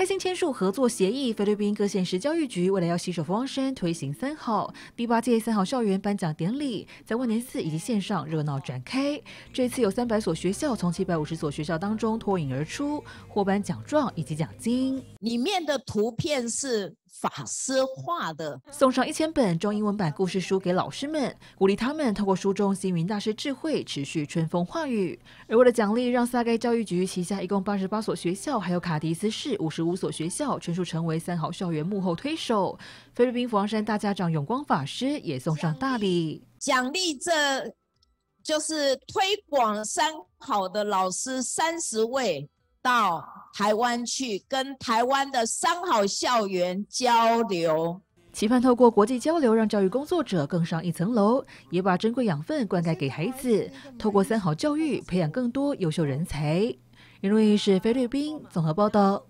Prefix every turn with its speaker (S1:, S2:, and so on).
S1: 开心签署合作协议。菲律宾各县市教育局为了要携手方山推行三好。第八届三好校园颁奖典礼在万年寺以及线上热闹展开。这次有三百所学校从七百五十所学校当中脱颖而出，获颁奖状以及奖金。里面的图片是。法师画的，送上一千本中英文版故事书给老师们，鼓励他们透过书中星云大师智慧持续春风化雨。而为了奖励，让萨盖教育局旗下一共八十八所学校，还有卡迪斯市五十五所学校，全数成为三好校园幕后推手。菲律宾佛王山大家长永光法师也送上大礼，奖
S2: 励这就是推广三好的老师三十位到。台湾去跟台湾的三好校园
S1: 交流，期盼透过国际交流，让教育工作者更上一层楼，也把珍贵养分灌溉给孩子，透过三好教育培养更多优秀人才。林瑞是菲律宾综合报道。